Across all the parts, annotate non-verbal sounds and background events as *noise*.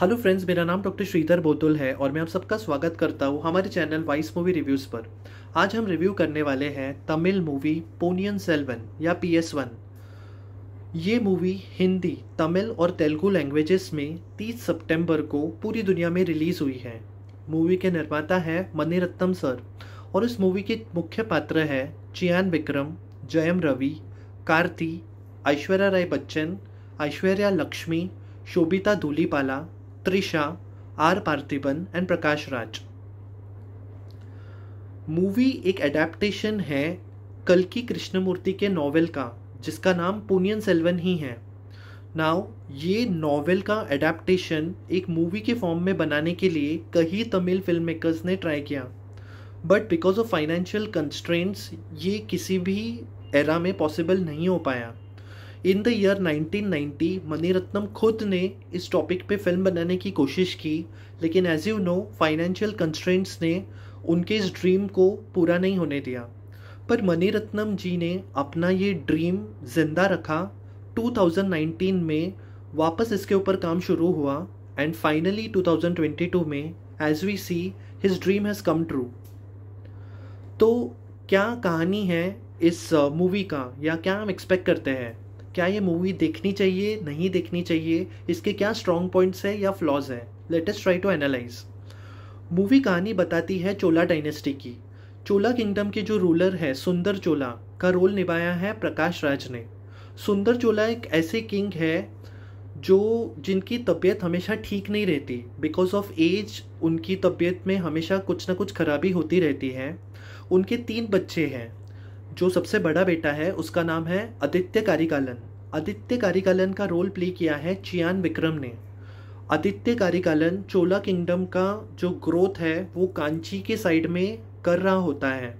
Hello friends मेरा नाम doctor Shridhar बोतुल है और मैं आप सबका स्वागत करता हूँ हमारे चैनल वाइस मूवी रिव्यूज़ पर आज हम रिव्यू करने वाले हैं तमिल मूवी पोनियन सेल्वन या पी एस वन ये मूवी हिंदी तमिल और तेलुगु लैंग्वेजेस में 30 सितंबर को पूरी दुनिया में रिलीज़ हुई है मूवी के निर्माता है मणिरत्नम सर और इस मूवी के मुख्य पात्र है Chiyaan Vikram Jayam Ravi Karthi Aishwarya Rai Bachchan Aishwarya Lakshmi Sobhita Dhulipala Trisha, R. Parthiban, and Prakash Raj. Movie एक एडेप्टेशन है कल की कृष्णमूर्ति के नॉवेल का जिसका नाम पुनियन सेल्वन ही है नाउ ये नॉवेल का एडेप्टेशन एक मूवी के फॉर्म में बनाने के लिए कई तमिल फिल्म मेकर्स ने ट्राई किया but because of financial constraints ये किसी भी एरा में पॉसिबल नहीं हो पाया इन द ईयर 1990 मणिरत्नम खुद ने इस टॉपिक पे फिल्म बनाने की कोशिश की लेकिन as you know financial constraints ने उनके इस ड्रीम को पूरा नहीं होने दिया पर मणिरत्नम जी ने अपना ये ड्रीम जिंदा रखा 2019 में वापस इसके ऊपर काम शुरू हुआ एंड फाइनली 2022 में as we see his dream has come true तो क्या कहानी है इस मूवी uh, का या क्या हम एक्सपेक्ट करते हैं क्या ये मूवी देखनी चाहिए नहीं देखनी चाहिए इसके क्या स्ट्रॉन्ग पॉइंट्स हैं या फ्लॉज हैं latest try to analyse movie कहानी बताती है चोला डायनेस्टी की चोला किंगडम के जो रूलर है सुंदर चोला का रोल निभाया है प्रकाश राज ने सुंदर चोला एक ऐसे किंग है जो जिनकी तबीयत हमेशा ठीक नहीं रहती बिकॉज ऑफ एज उनकी तबीयत में हमेशा कुछ ना कुछ खराबी होती रहती है उनके तीन बच्चे हैं जो सबसे बड़ा बेटा है उसका नाम है आदित्य कारिकालन आदित्य कारिकालन का रोल प्ले किया है चियान विक्रम ने आदित्य कारिकालन चोला किंगडम का जो ग्रोथ है वो कांची के साइड में कर रहा होता है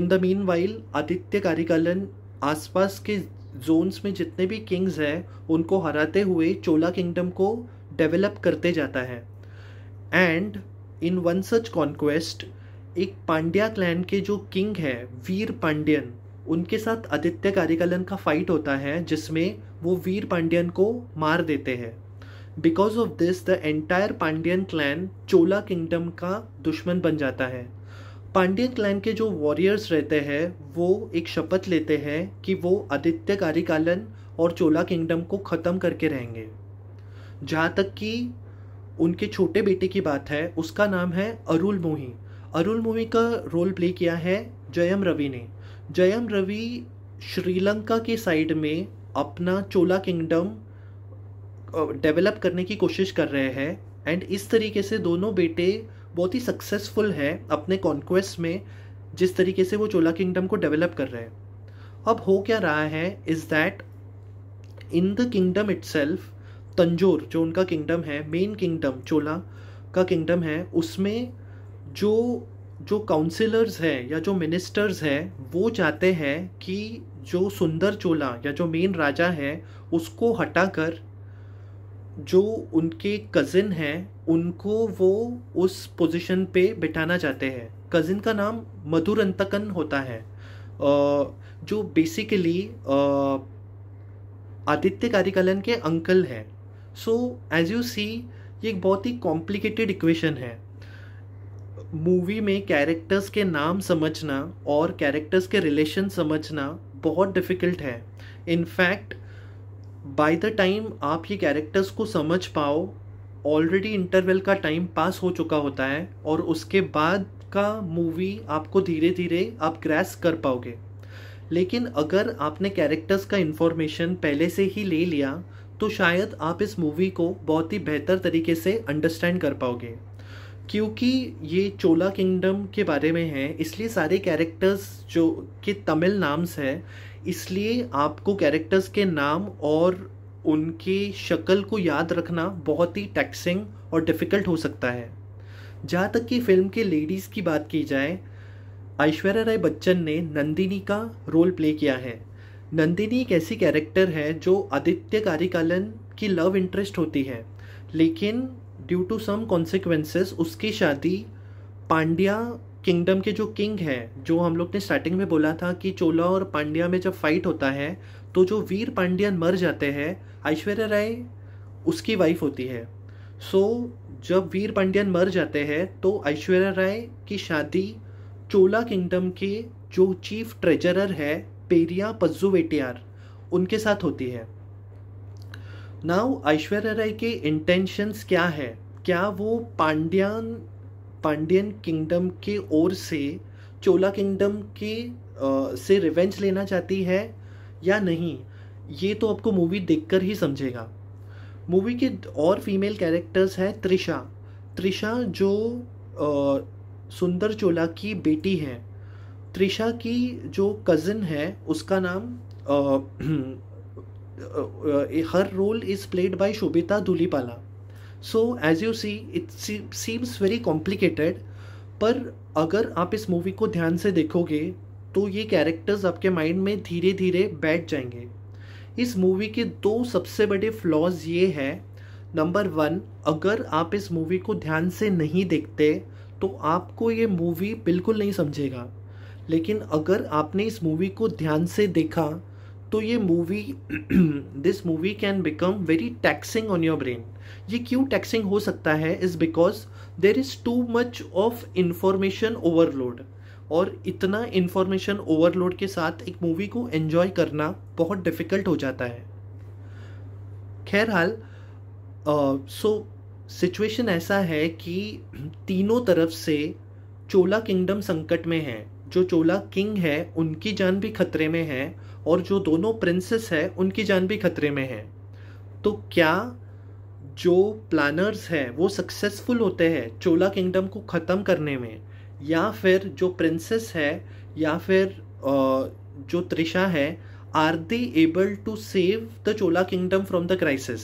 in the meanwhile Aditya Karikalan आसपास के जोन्स में जितने भी किंग्स हैं उनको हराते हुए चोला किंगडम को डेवलप करते जाता है and in one such conquest एक पांड्या क्लैन के जो किंग है वीर पांड्यन उनके साथ आदित्य कार्यकालन का फाइट होता है जिसमें वो वीर पांड्यन को मार देते हैं because of this the entire Pandyan clan Chola kingdom का दुश्मन बन जाता है पांड्यन क्लैन के जो वॉरियर्स रहते हैं वो एक शपथ लेते हैं कि वो आदित्य कार्यकालन और चोला किंगडम को ख़त्म करके रहेंगे जहाँ तक कि उनके छोटे बेटे की बात है उसका नाम है अरुल मोही अरुल मूवी का रोल प्ले किया है जयम रवि ने जयम रवि श्रीलंका के साइड में अपना चोला किंगडम डेवलप करने की कोशिश कर रहे हैं एंड इस तरीके से दोनों बेटे बहुत ही सक्सेसफुल हैं अपने कॉन्क्वेस्ट में जिस तरीके से वो चोला किंगडम को डेवलप कर रहे हैं अब हो क्या रहा है is that in the kingdom it Tanjore जो उनका किंगडम है मेन किंगडम चोला का किंगडम है उसमें जो जो काउंसिलर्स हैं या जो मिनिस्टर्स हैं वो चाहते हैं कि जो सुंदर चोला या जो मेन राजा है उसको हटाकर जो उनके कज़िन हैं उनको वो उस पोजीशन पे बिठाना चाहते हैं कज़िन का नाम मधुरंतकन होता है जो बेसिकली आदित्य कार्यकालन के अंकल हैं सो एज यू सी ये एक बहुत ही कॉम्प्लिकेटेड इक्वेशन है मूवी में कैरेक्टर्स के नाम समझना और कैरेक्टर्स के रिलेशन समझना बहुत डिफ़िकल्ट है इनफैक्ट बाय द टाइम आप ये कैरेक्टर्स को समझ पाओ ऑलरेडी इंटरवल का टाइम पास हो चुका होता है और उसके बाद का मूवी आपको धीरे धीरे आप ग्रैस कर पाओगे लेकिन अगर आपने कैरेक्टर्स का इन्फॉर्मेशन पहले से ही ले लिया तो शायद आप इस मूवी को बहुत ही बेहतर तरीके से अंडरस्टैंड कर पाओगे क्योंकि ये चोला किंगडम के बारे में है इसलिए सारे कैरेक्टर्स जो के तमिल नाम्स हैं इसलिए आपको कैरेक्टर्स के नाम और उनके शक्ल को याद रखना बहुत ही टैक्सिंग और डिफ़िकल्ट हो सकता है जहाँ तक कि फिल्म के लेडीज़ की बात की जाए ऐश्वर्या राय बच्चन ने नंदिनी का रोल प्ले किया है नंदिनी एक ऐसी कैरेक्टर है जो आदित्य कारिकालन की लव इंटरेस्ट होती है लेकिन ड्यू टू सम कॉन्सिक्वेंसेस उसकी शादी पांड्या किंगडम के जो किंग हैं जो हम लोग ने स्टार्टिंग में बोला था कि चोला और पांड्या में जब फाइट होता है तो जो वीर पांड्यन मर जाते हैं ऐश्वर्या राय उसकी वाइफ होती है सो so, जब वीर पांड्यन मर जाते हैं तो ऐश्वर्या राय की शादी चोला किंगडम के जो चीफ ट्रेजरर है पेरिया पज्जुवेटियार उनके साथ होती है नाउ ऐश्वर्या राय के इंटेंशंस क्या है क्या वो पांड्यान पांड्यन किंगडम के ओर से चोला किंगडम के से रिवेंज लेना चाहती है या नहीं ये तो आपको मूवी देखकर ही समझेगा मूवी के और फीमेल कैरेक्टर्स हैं त्रिशा त्रिशा जो आ, सुंदर चोला की बेटी है त्रिशा की जो कज़न है उसका नाम *clears throat* her role is played by Sobhita Dhulipala. So as you see it seems very complicated पर अगर आप इस मूवी को ध्यान से देखोगे तो ये कैरेक्टर्स आपके माइंड में धीरे धीरे बैठ जाएंगे इस मूवी के दो सबसे बड़े फ्लॉज ये है नंबर वन अगर आप इस मूवी को ध्यान से नहीं देखते तो आपको ये मूवी बिल्कुल नहीं समझेगा लेकिन अगर आपने इस मूवी को ध्यान से देखा तो ये movie this movie can become very taxing on your brain ये क्यों टैक्सिंग हो सकता है is because there is too much of information overload और इतना इन्फॉर्मेशन ओवरलोड के साथ एक मूवी को एन्जॉय करना बहुत डिफ़िकल्ट हो जाता है खैर हाल सो सिचुएशन ऐसा है कि *clears throat* तीनों तरफ से चोला किंगडम संकट में है जो चोला किंग है उनकी जान भी खतरे में है और जो दोनों प्रिंसेस है उनकी जान भी खतरे में है तो क्या जो प्लानर्स हैं वो सक्सेसफुल होते हैं चोला किंगडम को ख़त्म करने में या फिर जो प्रिंसेस है या फिर जो त्रिशा है are they able to save the Chola kingdom from the crisis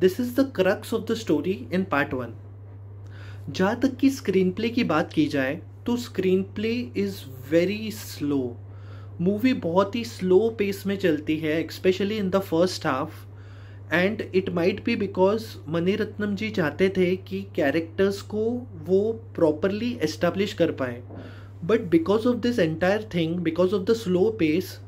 this is the crux of the story in part one जहाँ तक कि स्क्रीन प्ले की बात की जाए तो screenplay is very slow movie बहुत ही स्लो पेस में चलती है specially in the first half and it might be because Mani Ratnam ji चाहते थे कि कैरेक्टर्स को वो प्रॉपरली एस्टेब्लिश कर पाए but because of this entire thing because of the slow pace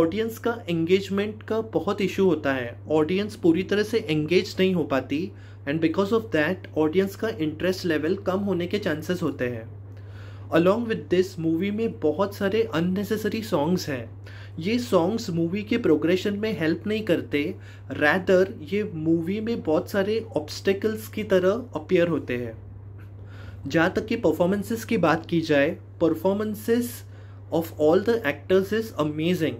audience का एंगेजमेंट का बहुत इशू होता है ऑडियंस पूरी तरह से एंगेज नहीं हो पाती and because of that audience का इंटरेस्ट लेवल कम होने के चांसेस होते हैं अलॉन्ग विद दिस मूवी में बहुत सारे अननेसेसरी सॉन्ग्स हैं ये सॉन्ग्स मूवी के प्रोग्रेशन में हेल्प नहीं करते रैदर ये मूवी में बहुत सारे ऑब्स्टेकल्स की तरह अपीयर होते हैं जहाँ तक कि परफॉर्मेंसेस की बात की जाए performances of all the actors is amazing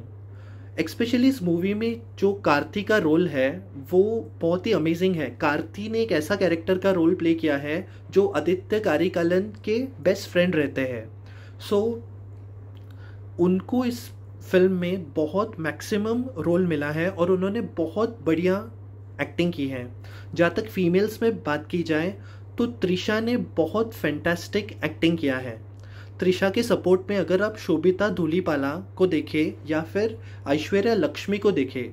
especially इस मूवी में जो कार्ती का रोल है वो बहुत ही अमेजिंग है कार्ती ने एक ऐसा कैरेक्टर का रोल प्ले किया है जो आदित्य कारिकालन के बेस्ट फ्रेंड रहते हैं सो so, उनको इस फिल्म में बहुत मैक्सिमम रोल मिला है और उन्होंने बहुत बढ़िया एक्टिंग की है जहाँ तक फीमेल्स में बात की जाए तो त्रिशा ने बहुत फैंटास्टिक एक्टिंग किया है त्रिशा के सपोर्ट में अगर आप शोभिता धूलीपाला को देखें या फिर ऐश्वर्या लक्ष्मी को देखें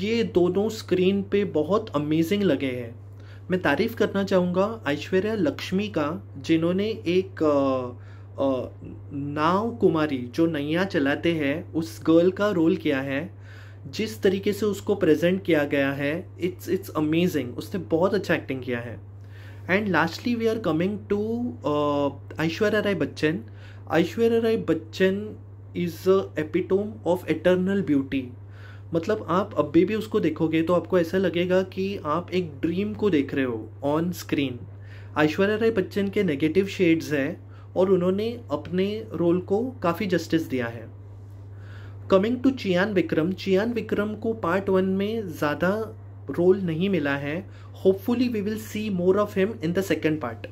ये दोनों स्क्रीन पे बहुत अमेजिंग लगे हैं मैं तारीफ़ करना चाहूँगा ऐश्वर्या लक्ष्मी का जिन्होंने एक आ, आ, नाव कुमारी जो नैया चलाते हैं उस गर्ल का रोल किया है जिस तरीके से उसको प्रेजेंट किया गया है इट्स इट्स अमेजिंग उसने बहुत अच्छा एक्टिंग किया है and lastly we are coming to Aishwarya Rai Bachchan Aishwarya Rai Bachchan is epitome of eternal beauty मतलब आप अभी भी उसको देखोगे तो आपको ऐसा लगेगा कि आप एक ड्रीम को देख रहे हो ऑन स्क्रीन ऐश्वर्या राय बच्चन के नेगेटिव शेड्स हैं और उन्होंने अपने रोल को काफ़ी जस्टिस दिया है कमिंग टू चियान विक्रम चियान विक्रम को पार्ट वन में ज़्यादा रोल नहीं मिला है hopefully we will see more of him in the second part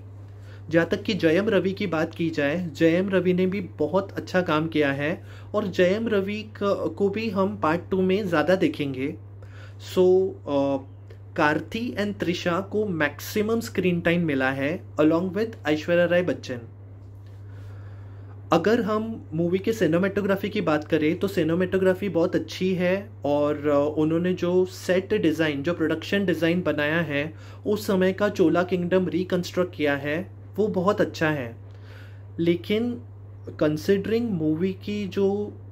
जहाँ तक कि जयम रवि की बात की जाए जयम रवि ने भी बहुत अच्छा काम किया है और जयम रवि को भी हम पार्ट टू में ज़्यादा देखेंगे सो कार्ति एंड त्रिशा को मैक्सिमम स्क्रीन टाइम मिला है अलोंग विद ऐश्वर्या राय बच्चन अगर हम मूवी के सिनेमाटोग्राफी की बात करें तो सिनेमाटोग्राफी बहुत अच्छी है और उन्होंने जो सेट डिज़ाइन जो प्रोडक्शन डिज़ाइन बनाया है उस समय का चोला किंगडम रिकन्स्ट्रक्ट किया है वो बहुत अच्छा है लेकिन कंसिडरिंग मूवी की जो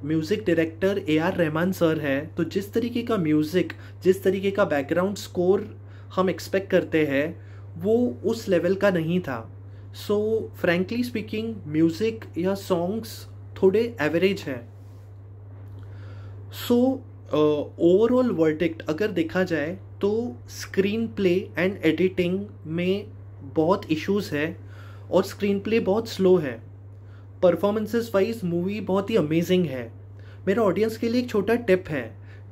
music director A R Rahman sir है तो जिस तरीके का म्यूज़िक जिस तरीके का बैकग्राउंड स्कोर हम एक्सपेक्ट करते हैं वो उस लेवल का नहीं था सो फ्रेंकली स्पीकिंग म्यूज़िक या सॉन्ग्स थोड़े एवरेज हैं सो ओवरऑल वर्डिक्ट अगर देखा जाए तो स्क्रीन प्ले एंड एडिटिंग में बहुत इश्यूज है और स्क्रीन प्ले बहुत स्लो है परफॉर्मेंसेस वाइज मूवी बहुत ही अमेजिंग है मेरा ऑडियंस के लिए एक छोटा टिप है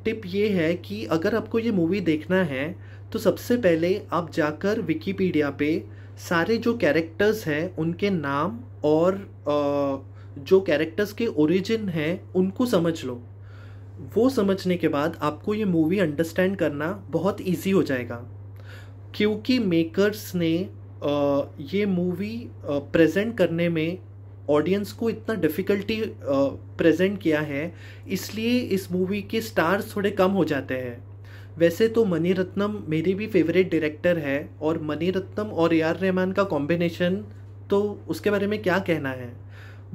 टिप ये है कि अगर आपको ये मूवी देखना है तो सबसे पहले आप जाकर विकीपीडिया पे सारे जो कैरेक्टर्स हैं उनके नाम और जो कैरेक्टर्स के ओरिजिन हैं उनको समझ लो वो समझने के बाद आपको ये मूवी अंडरस्टैंड करना बहुत इजी हो जाएगा क्योंकि मेकर्स ने ये मूवी प्रेजेंट करने में ऑडियंस को इतना डिफ़िकल्टी प्रेजेंट किया है इसलिए इस मूवी के स्टार्स थोड़े कम हो जाते हैं वैसे तो मनी रत्नम मेरे भी फेवरेट डायरेक्टर है और मनी रत्नम और ए आर रहमान का कॉम्बिनेशन तो उसके बारे में क्या कहना है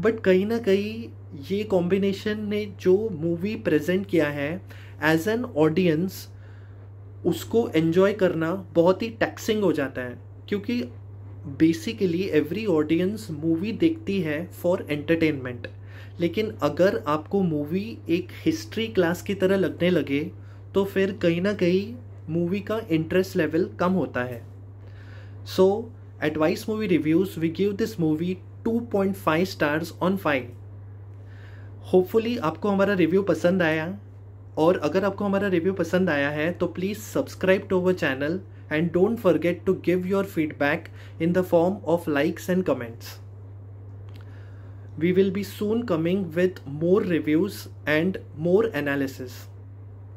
बट कहीं ना कहीं ये कॉम्बिनेशन ने जो मूवी प्रेजेंट किया है एज एन ऑडियंस उसको एन्जॉय करना बहुत ही टैक्सिंग हो जाता है क्योंकि बेसिकली एवरी ऑडियंस मूवी देखती है फॉर एंटरटेनमेंट लेकिन अगर आपको मूवी एक हिस्ट्री क्लास की तरह लगने लगे तो फिर कहीं ना कहीं मूवी का इंटरेस्ट लेवल कम होता है so advice movie reviews we give this movie 2.5 stars on five hopefully आपको हमारा रिव्यू पसंद आया और अगर आपको हमारा रिव्यू पसंद आया है तो please subscribe to our channel and don't forget to give your feedback in the form of likes and comments we will be soon coming with more reviews and more analysis